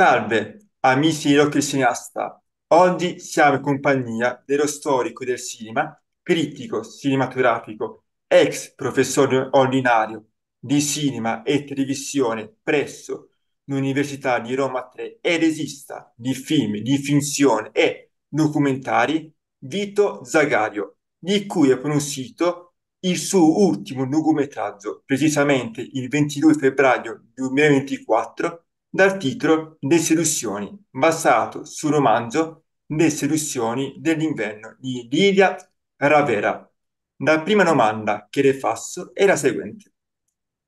Salve, amici di Rock Cineasta. Oggi siamo in compagnia dello storico del cinema, critico cinematografico, ex professore ordinario di cinema e televisione presso l'Università di Roma III e regista di film di finzione e documentari Vito Zagario, di cui è pronunciato il suo ultimo lungometraggio, precisamente il 22 febbraio 2024 dal titolo Le seduzioni, basato sul romanzo Le seduzioni dell'inverno di Lilia Ravera. La prima domanda che le faccio è la seguente.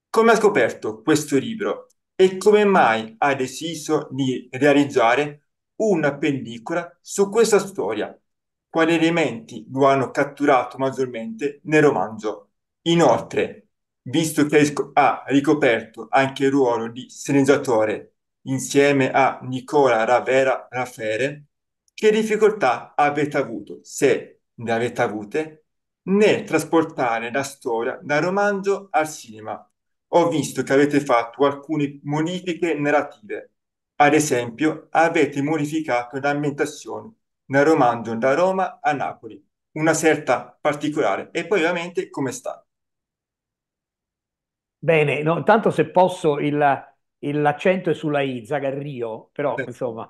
Come ha scoperto questo libro e come mai ha deciso di realizzare una pellicola su questa storia? Quali elementi lo hanno catturato maggiormente nel romanzo? Inoltre, visto che ha ricoperto anche il ruolo di sceneggiatore insieme a Nicola Ravera Raffere, che difficoltà avete avuto, se ne avete avute, nel trasportare la storia dal romanzo al cinema. Ho visto che avete fatto alcune modifiche narrative. Ad esempio, avete modificato l'ambientazione nel romanzo da Roma a Napoli, una certa particolare, e poi ovviamente come sta. Bene, no, tanto se posso il, l'accento è sulla I, Zagarrio, però insomma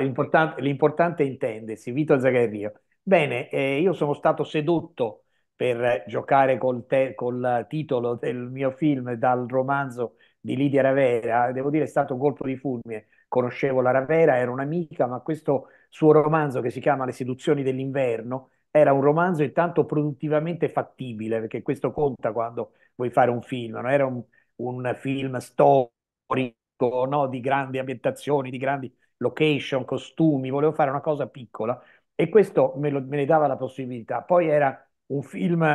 l'importante, ah, eh, l'importante è intendersi, Vito Zagarrio. Bene, eh, io sono stato sedotto per giocare col, te, col titolo del mio film dal romanzo di Lidia Ravera, devo dire è stato un colpo di fulmine, conoscevo la Ravera, era un'amica, ma questo suo romanzo che si chiama Le seduzioni dell'inverno era un romanzo intanto produttivamente fattibile, perché questo conta quando vuoi fare un film, non era un, un film storico storico, no? di grandi ambientazioni, di grandi location, costumi, volevo fare una cosa piccola e questo me, lo, me ne dava la possibilità. Poi era un film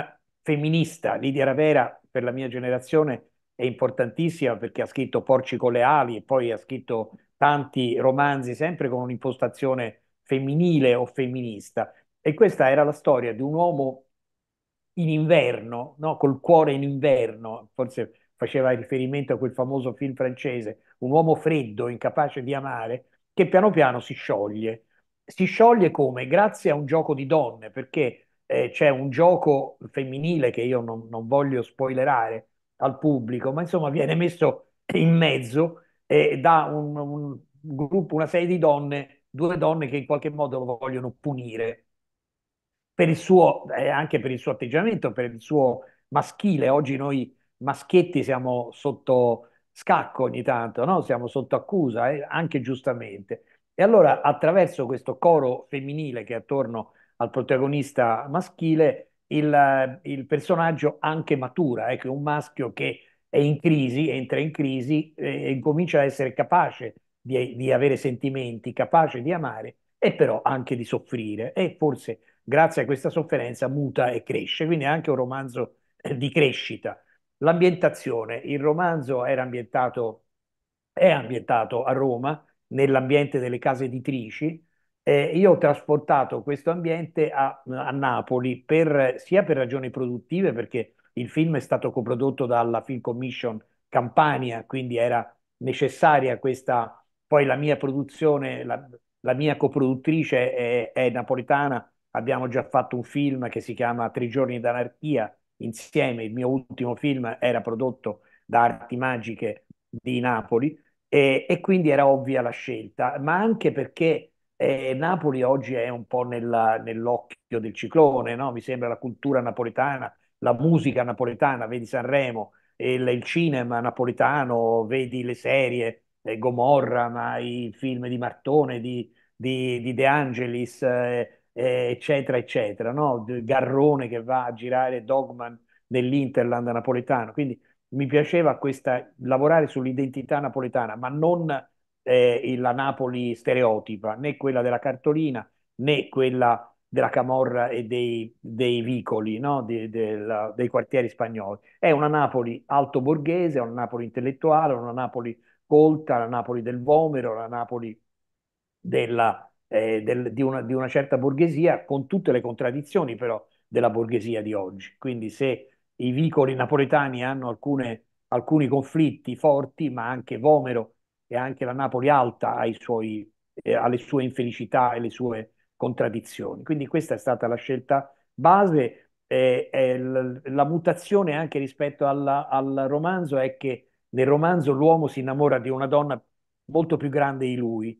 femminista, Lidia Ravera per la mia generazione è importantissima perché ha scritto Porci con le ali e poi ha scritto tanti romanzi sempre con un'impostazione femminile o femminista e questa era la storia di un uomo in inverno, no? col cuore in inverno, forse faceva riferimento a quel famoso film francese, un uomo freddo, incapace di amare, che piano piano si scioglie. Si scioglie come? Grazie a un gioco di donne, perché eh, c'è un gioco femminile che io non, non, voglio spoilerare al pubblico, ma insomma viene messo in mezzo eh, da un, un gruppo, una serie di donne, due donne che in qualche modo lo vogliono punire per il suo, eh, anche per il suo atteggiamento, per il suo maschile. Oggi noi maschietti siamo sotto scacco ogni tanto, no? siamo sotto accusa, eh? anche giustamente. E allora attraverso questo coro femminile che è attorno al protagonista maschile, il, il personaggio anche matura, ecco, eh? un maschio che è in crisi, entra in crisi eh, e, e comincia a essere capace di, di avere sentimenti, capace di amare e però anche di soffrire e forse grazie a questa sofferenza muta e cresce, quindi è anche un romanzo eh, di crescita. L'ambientazione, il romanzo era ambientato, è ambientato a Roma, nell'ambiente delle case editrici. Eh, io ho trasportato questo ambiente a, a Napoli per, sia per ragioni produttive, perché il film è stato coprodotto dalla Film Commission Campania, quindi era necessaria questa, poi la mia produzione, la, la mia coproduttrice è, è napoletana, abbiamo già fatto un film che si chiama Tre giorni d'anarchia, insieme. Il mio ultimo film era prodotto da Arti Magiche di Napoli e, e quindi era ovvia la scelta, ma anche perché eh, Napoli oggi è un po' nella, nell'occhio del ciclone, no? mi sembra la cultura napoletana, la musica napoletana, vedi Sanremo, il, il cinema napoletano, vedi le serie, eh, Gomorra, ma i film di Martone, di, di, di De Angelis. Eh, eh, eccetera, eccetera, no? Garrone che va a girare Dogman nell'Interland napoletano. Quindi mi piaceva questa, lavorare sull'identità napoletana, ma non eh, la Napoli stereotipa, né quella della cartolina, né quella della Camorra e dei, dei vicoli, no? De, de, la, dei quartieri spagnoli. È una Napoli alto borghese, una Napoli intellettuale, una Napoli colta, la Napoli del Vomero, la Napoli della, eh, del, di, una, di, una, certa borghesia, con tutte le contraddizioni però della borghesia di oggi. Quindi se i vicoli napoletani hanno alcune, alcuni conflitti forti, ma anche Vomero e anche la Napoli alta suoi, eh, alle sue infelicità e le sue contraddizioni. Quindi questa è stata la scelta base. Eh, la mutazione anche rispetto alla, al romanzo è che nel romanzo l'uomo si innamora di una donna molto più grande di lui,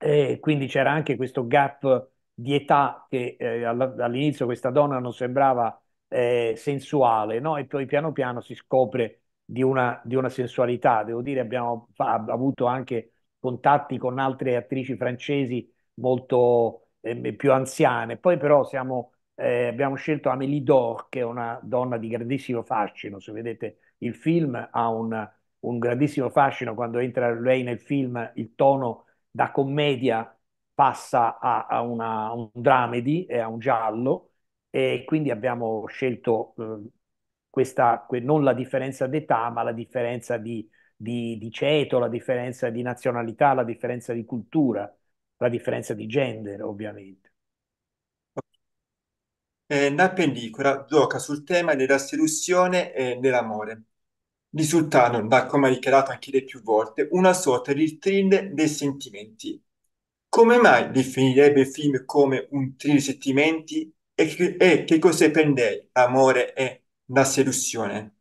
e quindi c'era anche questo gap di età che eh, all'inizio questa donna non sembrava eh, sensuale, no? E poi piano piano si scopre di una, di una sensualità. Devo dire, abbiamo fa- avuto anche contatti con altre attrici francesi molto eh, più anziane. Poi però siamo, eh, abbiamo scelto Amélie Dor, che è una donna di grandissimo fascino. Se vedete il film ha un, un grandissimo fascino quando entra lei nel film, il tono da commedia passa a, a, una, a un dramedy e a un giallo e quindi abbiamo scelto eh, questa, non la differenza d'età, ma la differenza di, di, di, ceto, la differenza di nazionalità, la differenza di cultura, la differenza di gender, ovviamente. Eh, la pellicola gioca sul tema della seduzione e dell'amore risultano, da come ha dichiarato anche lei più volte, una sorta di thriller dei sentimenti. Come mai definirebbe il film come un thriller dei sentimenti e che, e che cos'è per lei l'amore e la seduzione?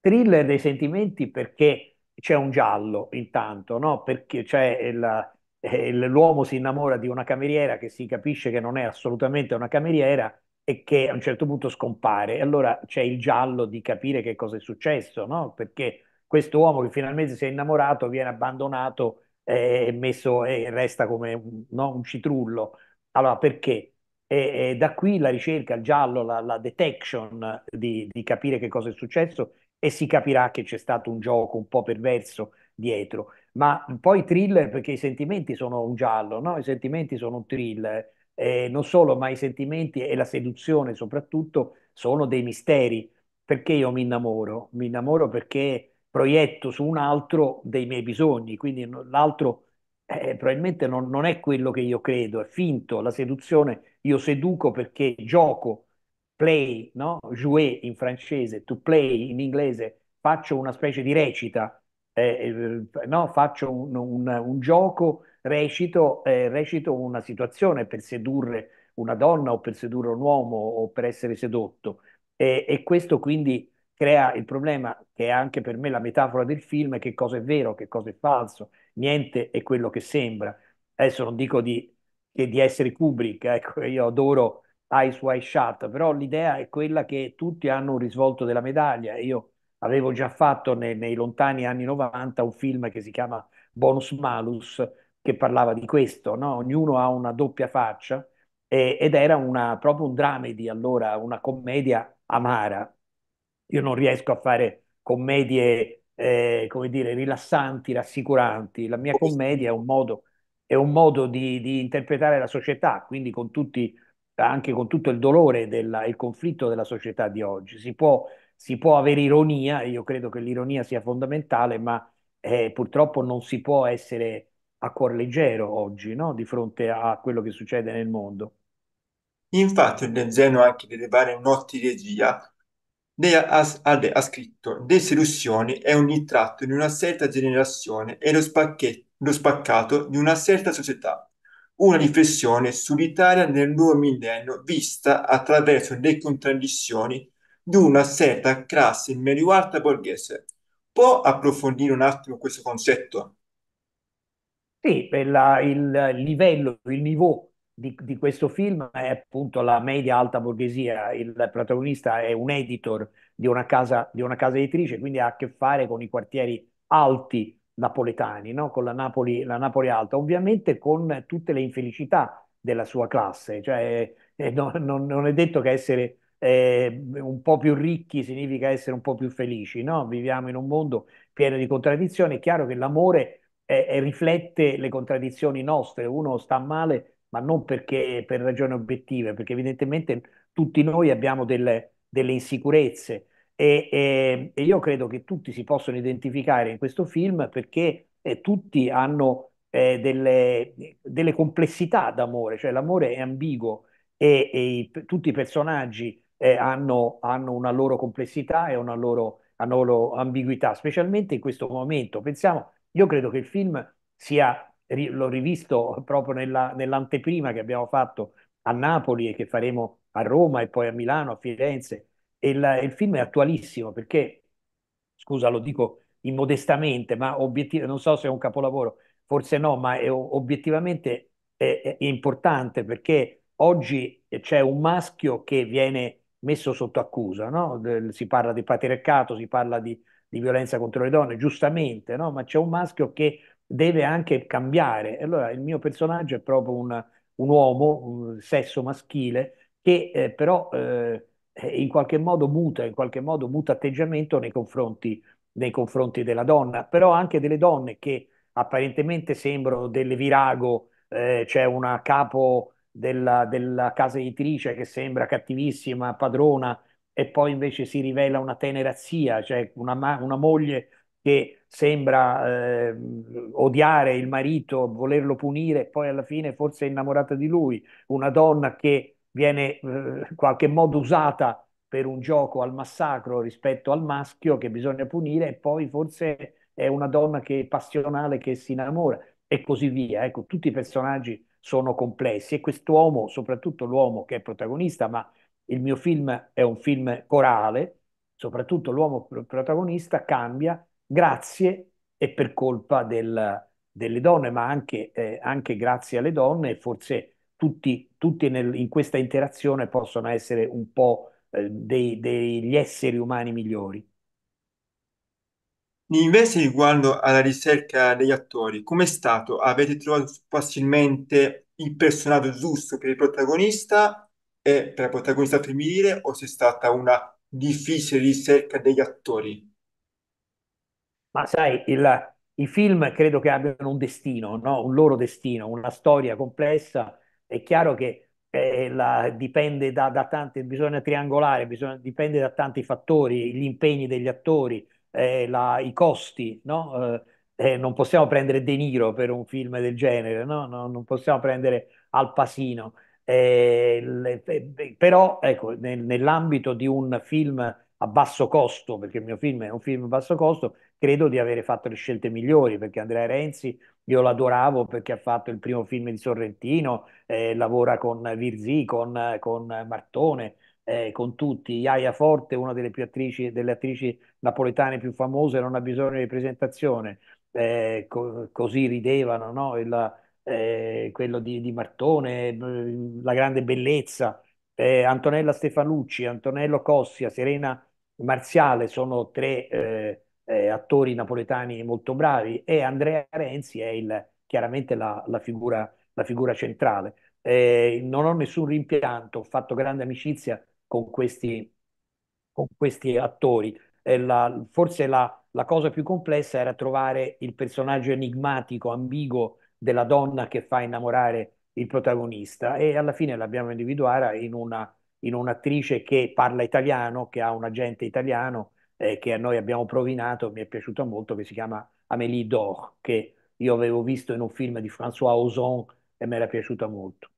Thriller dei sentimenti perché c'è un giallo intanto, no? Perché c'è eh, l'uomo si innamora di una cameriera che si capisce che non è assolutamente una cameriera e che a un certo punto scompare. E allora c'è il giallo di capire che cosa è successo, no? Perché questo uomo che finalmente si è innamorato viene abbandonato e eh, messo e eh, resta come no? un citrullo. Allora, perché? E, e, da qui la ricerca, il giallo, la, la detection di, di, capire che cosa è successo e si capirà che c'è stato un gioco un po' perverso dietro. Ma poi thriller perché i sentimenti sono un giallo, no? i sentimenti sono un thriller eh, non solo, ma i sentimenti e la seduzione soprattutto sono dei misteri. Perché io mi innamoro? Mi innamoro perché proietto su un altro dei miei bisogni, quindi l'altro eh, probabilmente non, non, è quello che io credo, è finto, la seduzione, io seduco perché gioco, play, no? jouer in francese, to play in inglese, faccio una specie di recita, eh, eh, no, faccio un, un, un gioco, recito, eh, recito, una situazione per sedurre una donna o per sedurre un uomo o per essere sedotto. E, e questo quindi crea il problema che è anche per me la metafora del film, che cosa è vero, che cosa è falso, niente è quello che sembra. Adesso non dico di, di essere Kubrick, ecco, io adoro Eyes Wide Shut, però l'idea è quella che tutti hanno un risvolto della medaglia. Io avevo già fatto nei, nei lontani anni 90 un film che si chiama Bonus Malus, che parlava di questo, no? ognuno ha una doppia faccia e, ed era una, proprio un dramedy allora, una commedia amara. Io non riesco a fare commedie, eh, come dire, rilassanti, rassicuranti. La mia commedia è un modo, è un modo di, di, interpretare la società, quindi con tutti, anche con tutto il dolore e il conflitto della società di oggi. Si può si può avere ironia, io credo che l'ironia sia fondamentale, ma eh, purtroppo non si può essere a cuor leggero oggi no? di fronte a quello che succede nel mondo. Infatti, Zeno anche delle varie notti di regia, lei ha, ha, ha scritto Deseruzione è un ritratto di una certa generazione e lo, lo spaccato di una certa società. Una riflessione sull'Italia nel nuovo millennio vista attraverso le contraddizioni di una certa classe medio alta borghese. Può approfondire un attimo questo concetto? Sì, la, il livello, il niveau di, di, questo film è appunto la media alta borghesia. Il protagonista è un editor di una casa, di una casa editrice, quindi ha a che fare con i quartieri alti napoletani, no? con la Napoli, la Napoli alta, ovviamente con tutte le infelicità della sua classe, cioè eh, non, non, è detto che essere eh, un po' più ricchi significa essere un po' più felici, no? Viviamo in un mondo pieno di contraddizioni, è chiaro che l'amore eh, eh, riflette le contraddizioni nostre, uno sta male, ma non perché per ragioni obiettive, perché evidentemente tutti noi abbiamo delle, delle insicurezze e, e, e, io credo che tutti si possano identificare in questo film perché eh, tutti hanno eh, delle, delle complessità d'amore, cioè l'amore è ambiguo e, e i, tutti i personaggi eh, hanno, hanno, una loro complessità e una loro, una loro, ambiguità, specialmente in questo momento. Pensiamo, io credo che il film sia, l'ho rivisto proprio nella, nell'anteprima che abbiamo fatto a Napoli e che faremo a Roma e poi a Milano, a Firenze. Il, il film è attualissimo perché, scusa, lo dico immodestamente, ma obiettiv- non so se è un capolavoro, forse no, ma è, obiettivamente è, è importante perché oggi c'è un maschio che viene messo sotto accusa, no? Del, si parla di patriarcato, si parla di, di violenza contro le donne, giustamente, no? ma c'è un maschio che deve anche cambiare. E allora il mio personaggio è proprio un, un uomo, un sesso maschile, che eh, però eh, in qualche modo muta, in qualche modo muta atteggiamento nei confronti, nei confronti della donna, però anche delle donne che apparentemente sembrano delle virago, eh, c'è cioè una capo della, della casa editrice che sembra cattivissima, padrona, e poi invece si rivela una tenera zia, cioè una, una moglie che sembra eh, odiare il marito, volerlo punire, e poi alla fine forse è innamorata di lui, una donna che viene eh, in qualche modo usata per un gioco al massacro rispetto al maschio che bisogna punire e poi forse è una donna che è passionale che si innamora e così via. Ecco, tutti i personaggi sono complessi e quest'uomo, soprattutto l'uomo che è protagonista, ma il mio film è un film corale, soprattutto l'uomo protagonista cambia grazie e per colpa del, delle donne, ma anche, eh, anche, grazie alle donne e forse tutti, tutti nel, in questa interazione possono essere un po' eh, dei, degli esseri umani migliori. Invece riguardo alla ricerca degli attori, com'è stato? Avete trovato facilmente il personaggio giusto per il protagonista e per la protagonista femminile o c'è stata una difficile ricerca degli attori? Ma sai, il- i film credo che abbiano un destino, no? Un loro destino, una storia complessa. È chiaro che eh, la- dipende da, da tanti, bisogna triangolare, bisogna- dipende da tanti fattori, gli impegni degli attori eh, la, i costi, no? Eh, eh, non possiamo prendere De Niro per un film del genere, no? No, non possiamo prendere Al Pasino. Eh, eh però ecco, nel, nell'ambito di un film a basso costo, perché il mio film è un film a basso costo, credo di avere fatto le scelte migliori, perché Andrea Renzi io l'adoravo perché ha fatto il primo film di Sorrentino, eh, lavora con Virzì, con, con Martone, eh, con tutti. Iaia Forte, una delle più attrici, delle attrici napoletane più famose, non ha bisogno di presentazione, eh, co- così ridevano, no? Il, eh, quello di, di, Martone, mm, la grande bellezza, eh, Antonella Stefanucci, Antonello Cossia, Serena Marziale sono tre eh, eh, attori napoletani molto bravi e Andrea Renzi è il, chiaramente la, la, figura, la figura centrale. Eh, non ho nessun rimpianto, ho fatto grande amicizia con questi, con questi attori. Eh, la, forse la, la cosa più complessa era trovare il personaggio enigmatico, ambiguo della donna che fa innamorare il protagonista e alla fine l'abbiamo individuata in, una, in un'attrice che parla italiano, che ha un agente italiano eh, che a noi abbiamo provinato, mi è piaciuta molto, che si chiama Amélie Dor, che io avevo visto in un film di François Ozon e mi era piaciuta molto.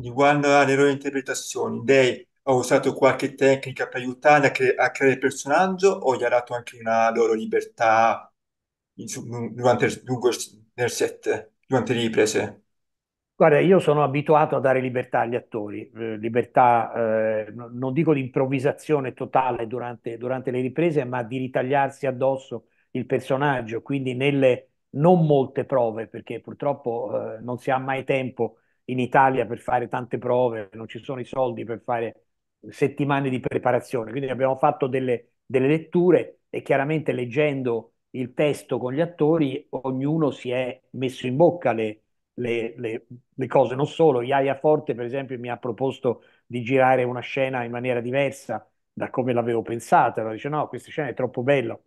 Riguardo alle loro interpretazioni, dei ho usato qualche tecnica per aiutarli a, cre- a creare il personaggio o gli ha dato anche una loro libertà durante il, lungo nel set, durante le riprese? Guarda, io sono abituato a dare libertà agli attori, eh, libertà, eh, non dico di improvvisazione totale durante, durante le riprese, ma di ritagliarsi addosso il personaggio, quindi nelle non molte prove, perché purtroppo eh, non si ha mai tempo in Italia per fare tante prove, non ci sono i soldi per fare settimane di preparazione. Quindi abbiamo fatto delle, delle letture e chiaramente leggendo il testo con gli attori, ognuno si è messo in bocca le, le, le, le, cose, non solo. Iaia Forte, per esempio, mi ha proposto di girare una scena in maniera diversa da come l'avevo pensata. Allora dice: No, questa scena è troppo bella,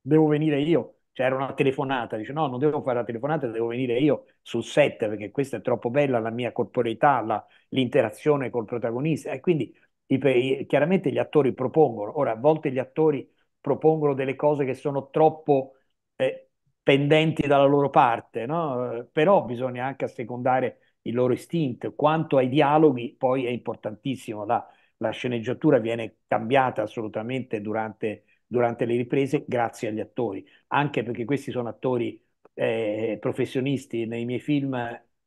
devo venire io. Cioè, era una telefonata, dice: No, non devo fare la telefonata, devo venire io sul set perché questa è troppo bella, la mia corporeità, la, l'interazione col protagonista. E quindi i, chiaramente gli attori propongono, ora a volte gli attori propongono delle cose che sono troppo eh, pendenti dalla loro parte, no? però bisogna anche assecondare il loro istinto. Quanto ai dialoghi, poi è importantissimo, la, la sceneggiatura viene cambiata assolutamente durante, durante, le riprese grazie agli attori, anche perché questi sono attori eh, professionisti, nei miei film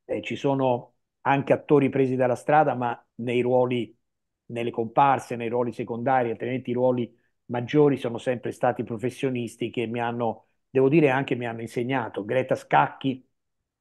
eh, ci sono anche attori presi dalla strada, ma nei ruoli nelle comparse, nei ruoli secondari, altrimenti i ruoli maggiori sono sempre stati professionisti che mi hanno, devo dire, anche mi hanno insegnato. Greta Scacchi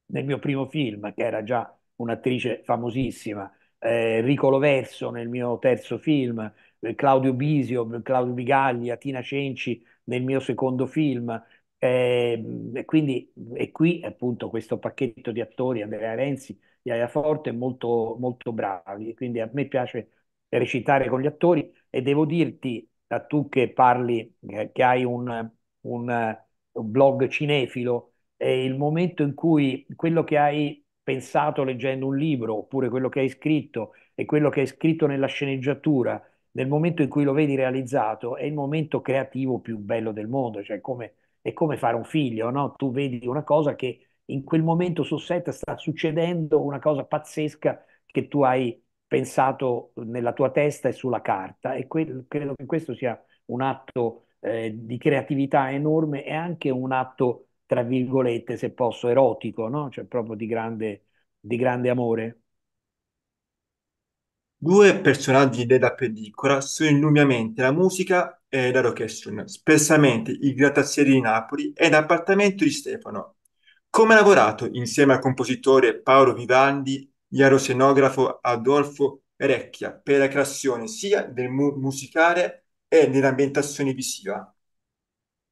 nel mio primo film, che era già un'attrice famosissima, eh, Rico Loverso nel mio terzo film, eh, Claudio Bisio, Claudio Bigagli, Tina Cenci nel mio secondo film. Eh, e quindi è qui appunto questo pacchetto di attori, Andrea Renzi, Iaia Forte, molto, molto bravi. Quindi a me piace recitare con gli attori e devo dirti, da tu che parli, che hai un, un, un blog cinefilo, eh, il momento in cui quello che hai pensato leggendo un libro oppure quello che hai scritto e quello che hai scritto nella sceneggiatura, nel momento in cui lo vedi realizzato, è il momento creativo più bello del mondo, cioè come, è come fare un figlio, no? tu vedi una cosa che in quel momento su set sta succedendo una cosa pazzesca che tu hai pensato nella tua testa e sulla carta e que- credo che questo sia un atto eh, di creatività enorme e anche un atto, tra virgolette, se posso, erotico, no? cioè proprio di grande, di grande amore. Due personaggi della pellicola sono indubbiamente la musica e la location, spessamente il grattacielo di Napoli e l'appartamento di Stefano. Come ha lavorato insieme al compositore Paolo Vivandi l'aerosenografo Adolfo Recchia per la creazione sia del mu- musicale e dell'ambientazione visiva.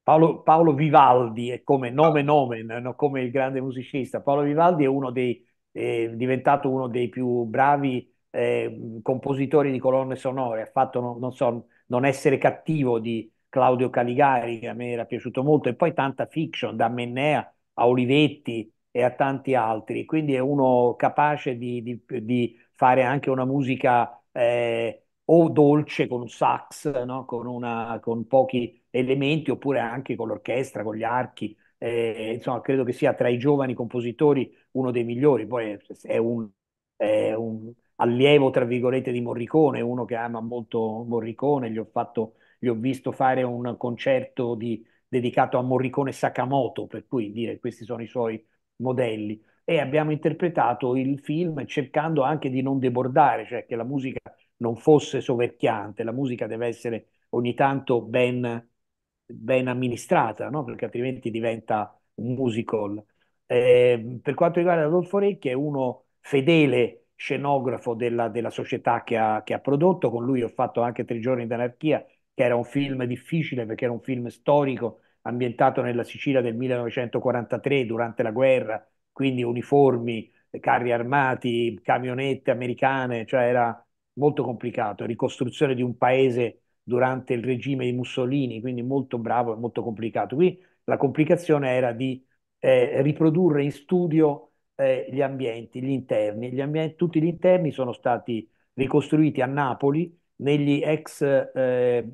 Paolo, Paolo, Vivaldi è come ah. nome nome, no? come il grande musicista. Paolo Vivaldi è uno dei, è diventato uno dei più bravi eh, compositori di colonne sonore. Ha fatto, non, non, so, non essere cattivo di Claudio Caligari, che a me era piaciuto molto, e poi tanta fiction, da Mennea a Olivetti, e a tanti altri, quindi è uno capace di, di, di fare anche una musica eh, o dolce con un sax, no? con, una, con, pochi elementi, oppure anche con l'orchestra, con gli archi. Eh, insomma, credo che sia tra i giovani compositori uno dei migliori. Poi è un, è un allievo, tra virgolette, di Morricone, uno che ama molto Morricone. Gli ho, fatto, gli ho visto fare un concerto di, dedicato a Morricone Sakamoto, per cui dire questi sono i suoi modelli e abbiamo interpretato il film cercando anche di non debordare, cioè che la musica non fosse soverchiante, la musica deve essere ogni tanto ben, ben amministrata, no? perché altrimenti diventa un musical. Eh, per quanto riguarda Adolfo Recchi è uno fedele scenografo della, della società che ha, che ha, prodotto, con lui ho fatto anche Tre giorni d'anarchia, che era un film difficile perché era un film storico ambientato nella Sicilia del 1943 durante la guerra, quindi uniformi, carri armati, camionette americane, cioè era molto complicato, ricostruzione di un paese durante il regime di Mussolini, quindi molto bravo e molto complicato. Qui la complicazione era di eh, riprodurre in studio eh, gli ambienti, gli interni. Gli ambienti, tutti gli interni sono stati ricostruiti a Napoli negli, ex, eh,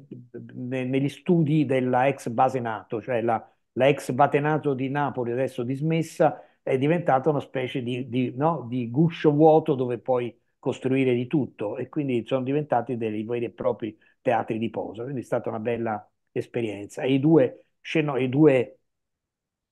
negli studi della ex base NATO, cioè la, la ex Batenato di Napoli, adesso dismessa, è diventata una specie di, di, no? di, guscio vuoto dove puoi costruire di tutto e quindi sono diventati dei veri e propri teatri di posa. Quindi è stata una bella esperienza. E i due, sceno, i due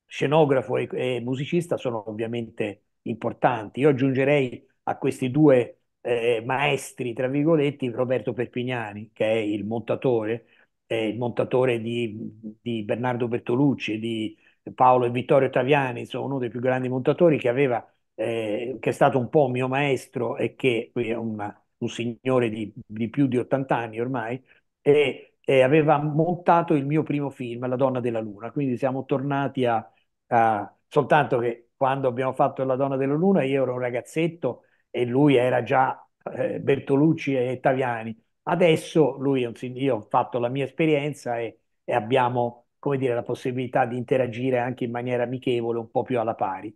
scenografo e, e musicista sono ovviamente importanti. Io aggiungerei a questi due eh, maestri, tra virgolette, Roberto Perpignani, che è il montatore, è il montatore di, di Bernardo Bertolucci, di Paolo e Vittorio Taviani, insomma, uno dei più grandi montatori che aveva, eh, che è stato un po' mio maestro e che è una, un signore di, di, più di 80 anni ormai, e, e, aveva montato il mio primo film, La donna della luna. Quindi siamo tornati a, a soltanto che quando abbiamo fatto La donna della luna, io ero un ragazzetto e lui era già eh, Bertolucci e Taviani. Adesso lui io ho fatto la mia esperienza e, e abbiamo come dire, la possibilità di interagire anche in maniera amichevole, un po' più alla pari.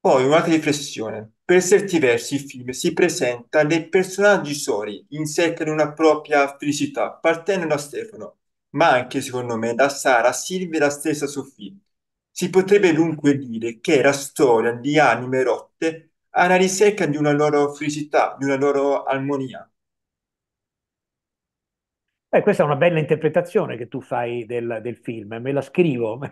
Poi un'altra riflessione. Per certi versi il film si presenta nei personaggi soli in cerca di una propria felicità, partendo da Stefano, ma anche secondo me da Sara, Silvia e la stessa Sofì, si potrebbe dunque dire che la storia di anime rotte alla la ricerca di una loro felicità, di una loro armonia. Beh, questa è una bella interpretazione che tu fai del, del film, me la scrivo,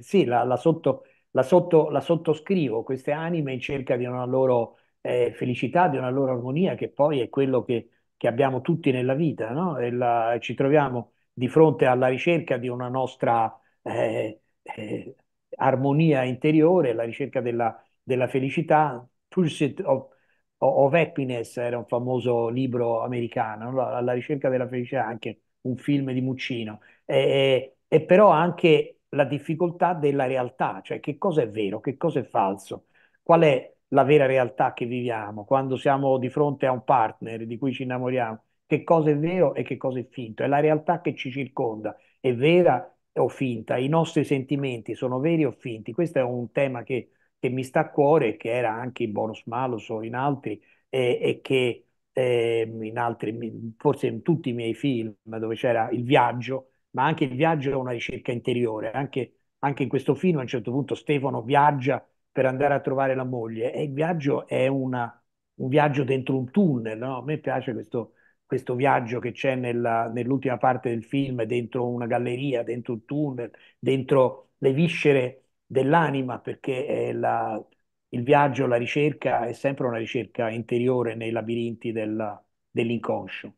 sì, la, la, sotto, la, sotto, la, sottoscrivo, queste anime in cerca di una loro eh, felicità, di una loro armonia, che poi è quello che, che abbiamo tutti nella vita, no? E ci troviamo di fronte alla ricerca di una nostra eh, eh, armonia interiore, la ricerca della, della felicità. Pursuit of, of, Happiness era un famoso libro americano, no? alla ricerca della felicità, anche un film di Muccino. E, e però anche la difficoltà della realtà, cioè che cosa è vero, che cosa è falso, qual è la vera realtà che viviamo quando siamo di fronte a un partner di cui ci innamoriamo, che cosa è vero e che cosa è finto, è la realtà che ci circonda, è vera o finta, i nostri sentimenti sono veri o finti? Questo è un tema che, che mi sta a cuore, che era anche in bonus malus o in altri, e, e che eh, in altri, forse in tutti i miei film dove c'era il viaggio, ma anche il viaggio è una ricerca interiore. Anche, anche in questo film a un certo punto Stefano viaggia per andare a trovare la moglie e il viaggio è una, un viaggio dentro un tunnel. No? A me piace questo, questo viaggio che c'è nella, nell'ultima parte del film, dentro una galleria, dentro un tunnel, dentro le viscere dell'anima, perché la, il viaggio, la ricerca è sempre una ricerca interiore nei labirinti della, dell'inconscio.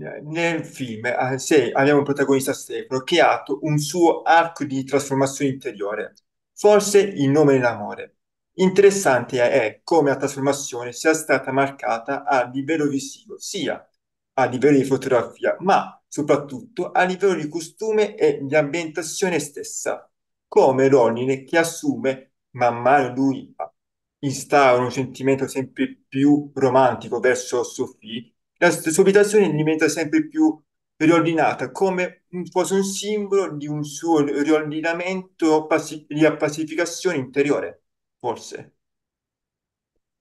Eh, nel film eh, se abbiamo il protagonista Stefano che ha un suo arco di trasformazione interiore, forse il nome dell'amore. Interessante è come la trasformazione sia stata marcata a livello visivo, sia a livello di fotografia, ma soprattutto a livello di costume e di ambientazione stessa, come Ronin che assume, man mano lui instaura un sentimento sempre più romantico verso Sophie, la sua abitazione diventa sempre più riordinata, come fosse un simbolo di un suo riordinamento di pacificazione interiore forse.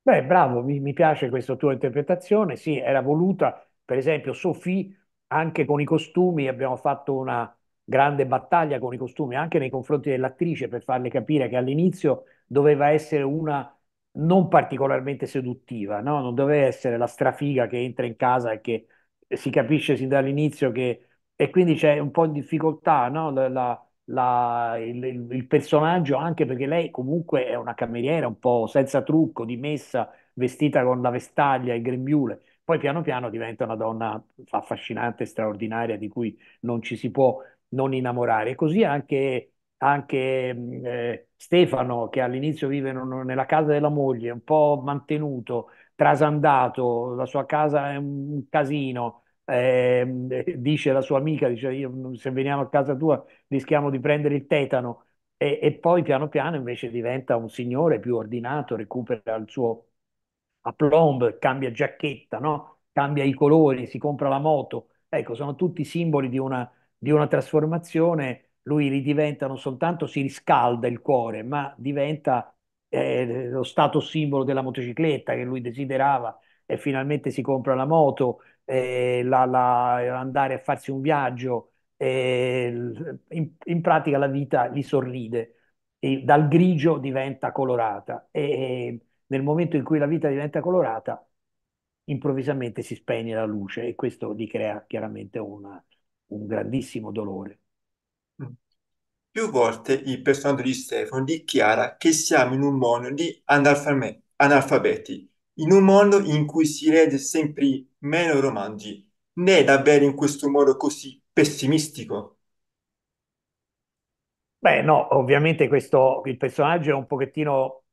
Beh, bravo, mi, mi piace questa tua interpretazione. Sì, era voluta, per esempio, Sofì anche con i costumi, abbiamo fatto una grande battaglia con i costumi, anche nei confronti dell'attrice, per farle capire che all'inizio doveva essere una non particolarmente seduttiva, no? Non doveva essere la strafiga che entra in casa e che si capisce sin dall'inizio che... E quindi c'è un po' di difficoltà, no? La, la, la, il, il, personaggio, anche perché lei comunque è una cameriera un po' senza trucco, dimessa, vestita con la vestaglia e il grembiule. Poi piano piano diventa una donna affascinante, straordinaria, di cui non ci si può non innamorare. E così anche, anche mm, eh, Stefano, che all'inizio vive nella casa della moglie, un po' mantenuto, trasandato, la sua casa è un casino, eh, dice la sua amica, dice io, mm, se veniamo a casa tua rischiamo di prendere il tetano e, e poi piano piano invece diventa un signore più ordinato, recupera il suo aplomb, cambia giacchetta, no? cambia i colori, si compra la moto. Ecco, sono tutti simboli di una, di una trasformazione. Lui ridiventa non soltanto si riscalda il cuore, ma diventa eh, lo stato simbolo della motocicletta che lui desiderava e finalmente si compra la moto eh, la, la, andare a farsi un viaggio, eh, in, in, pratica la vita gli sorride, e dal grigio diventa colorata e nel momento in cui la vita diventa colorata improvvisamente si spegne la luce e questo gli crea chiaramente una, un grandissimo dolore. Mm. Più volte il personaggio di Stefano dichiara che siamo in un mondo di analfabeti, in un mondo in cui si legge sempre meno romanzi, né davvero in questo modo così pessimistico? Beh, no, ovviamente questo, il personaggio è un pochettino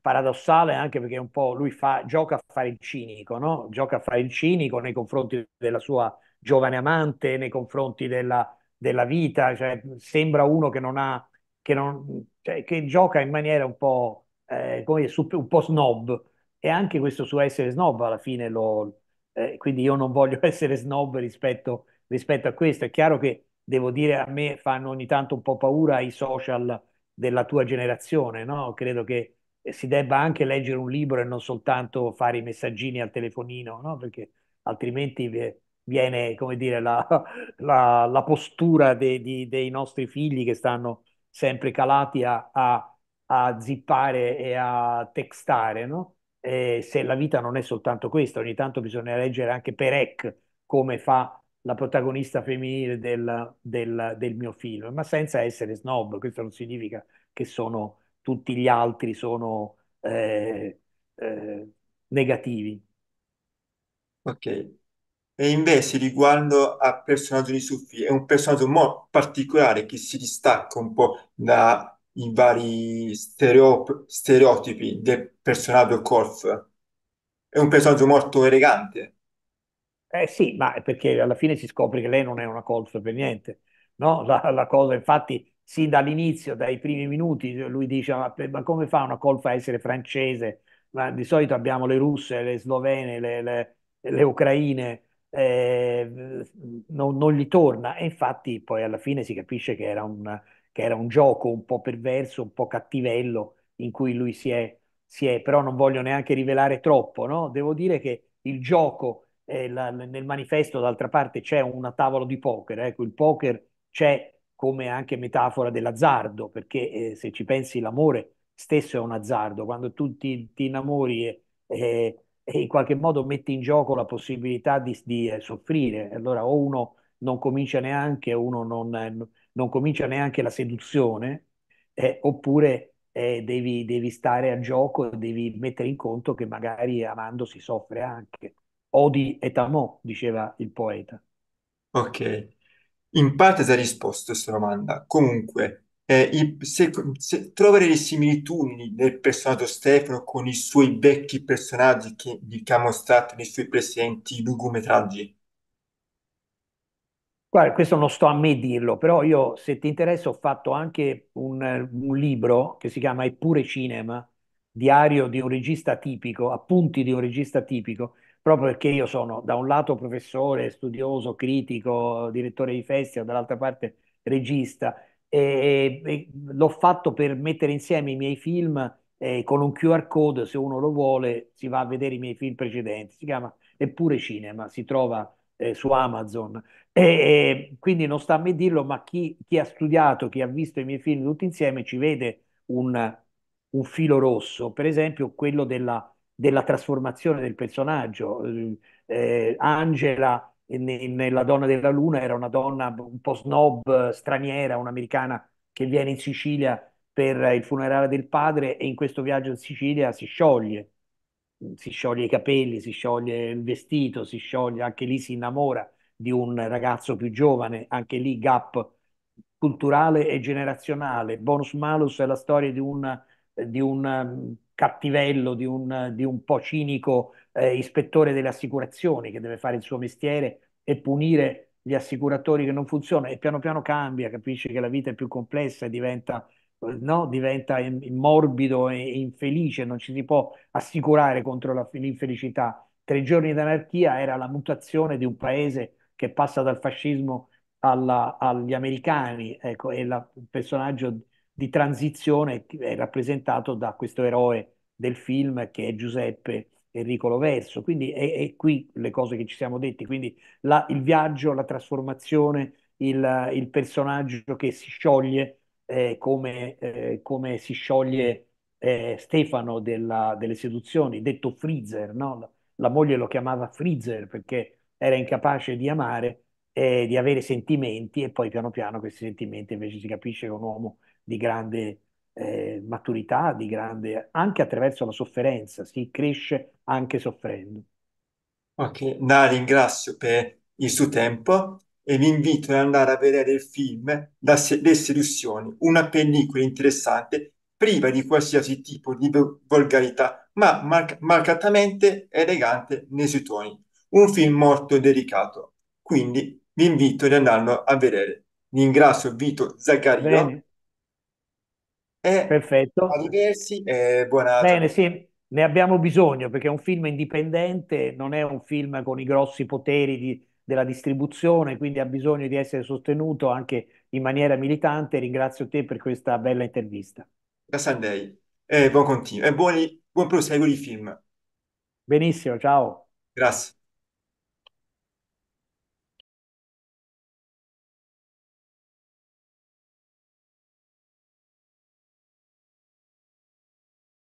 paradossale anche perché un po' lui fa, gioca a fare il cinico, no? Gioca a fare il cinico nei confronti della sua giovane amante, nei confronti della, della vita, cioè, sembra uno che non ha, che, non, cioè, che gioca in maniera un po', eh, come dire, un po' snob, e anche questo suo essere snob alla fine lo... Eh, quindi io non voglio essere snob rispetto, rispetto a questo. È chiaro che devo dire a me fanno ogni tanto un po' paura i social della tua generazione, no? Credo che eh, si debba anche leggere un libro e non soltanto fare i messaggini al telefonino, no? Perché altrimenti viene, come dire, la, la, la postura de, de, dei nostri figli che stanno sempre calati a, a, a zippare e a textare, no? eh, se la vita non è soltanto questa, ogni tanto bisogna leggere anche Perec come fa la protagonista femminile del, del, del mio film, ma senza essere snob, questo non significa che sono tutti gli altri sono eh, eh, negativi. Ok. E invece riguardo a personaggio di Sufi, è un personaggio molto particolare che si distacca un po' da i vari stereo- stereotipi del personaggio Korf. È un personaggio molto elegante. Eh sì, ma è perché alla fine si scopre che lei non è una Korf per niente. No, la, la cosa, infatti, sin dall'inizio, dai primi minuti, lui dice: Ma, ma come fa una colfa a essere francese? Ma di solito abbiamo le russe, le slovene, le, le, le ucraine, eh, non, non, gli torna. E infatti, poi alla fine si capisce che era un, che era un gioco un po' perverso, un po' cattivello, in cui lui si è, si è però non voglio neanche rivelare troppo, no? Devo dire che il gioco, eh, la, nel manifesto d'altra parte c'è una tavola di poker, ecco, il poker c'è come anche metafora dell'azzardo, perché eh, se ci pensi l'amore stesso è un azzardo, quando tu ti, ti innamori e, e, e, in qualche modo metti in gioco la possibilità di, di eh, soffrire, allora o uno non comincia neanche, uno non eh, non comincia neanche la seduzione, eh, oppure eh, devi, devi, stare a gioco, devi mettere in conto che magari amando si soffre anche. Odi et amo, diceva il poeta. Ok, in parte ti ha risposto a questa domanda. Comunque, eh, i, se, se, trovare le similitudini del personaggio Stefano con i suoi vecchi personaggi che, che ha mostrato nei suoi presenti lungometraggi. Guarda, questo non sto a me dirlo, però io se ti interessa ho fatto anche un, un libro che si chiama Eppure Cinema, diario di un regista tipico, appunti di un regista tipico, proprio perché io sono da un lato professore, studioso, critico, direttore di festival, dall'altra parte regista e, e l'ho fatto per mettere insieme i miei film eh, con un QR code, se uno lo vuole si va a vedere i miei film precedenti, si chiama Eppure Cinema, si trova eh, su Amazon. E, quindi non sta a me dirlo, ma chi, chi, ha studiato, chi ha visto i miei film tutti insieme ci vede un, un filo rosso, per esempio quello della, della trasformazione del personaggio. Eh, Angela nella Donna della Luna era una donna un po' snob, straniera, un'americana che viene in Sicilia per il funerale del padre e in questo viaggio in Sicilia si scioglie si scioglie i capelli, si scioglie il vestito, si scioglie, anche lì si innamora di un ragazzo più giovane, anche lì gap culturale e generazionale. Bonus Malus è la storia di un, di un mm, cattivello, di un, di un, po' cinico eh, ispettore delle assicurazioni che deve fare il suo mestiere e punire gli assicuratori che non funzionano e piano piano cambia, capisce che la vita è più complessa e diventa no? diventa morbido e infelice, non ci si può assicurare contro l'infelicità. Tre giorni d'anarchia era la mutazione di un paese che passa dal fascismo alla, agli americani, ecco, e il personaggio di transizione è rappresentato da questo eroe del film che è Giuseppe Enrico Loverso. Quindi è, è qui le cose che ci siamo detti, quindi la, il viaggio, la trasformazione, il, il personaggio che si scioglie eh, come, eh, come, si scioglie eh, Stefano della, delle seduzioni, detto Freezer, no? la moglie lo chiamava Freezer perché era incapace di amare e di avere sentimenti e poi piano piano questi sentimenti invece si capisce che è un uomo di grande eh, maturità, di grande, anche attraverso la sofferenza, si cresce anche soffrendo. Ok, la ringrazio per il suo tempo e vi invito ad andare a vedere il film da se- Le seduzioni, una pellicola interessante priva di qualsiasi tipo di volgarità, ma mar- marcatamente elegante nei suoi toni. Un film molto delicato, quindi vi invito ad andarlo a vedere. Ringrazio Vito Zaccarino. Bene, e perfetto. Arrivederci e buona Bene, sì, ne abbiamo bisogno perché è un film indipendente, non è un film con i grossi poteri di della distribuzione, quindi ha bisogno di essere sostenuto anche in maniera militante. Ringrazio te per questa bella intervista. Grazie a lei e eh, buon continuo e eh, buoni, buon proseguo di film. Benissimo, ciao. Grazie.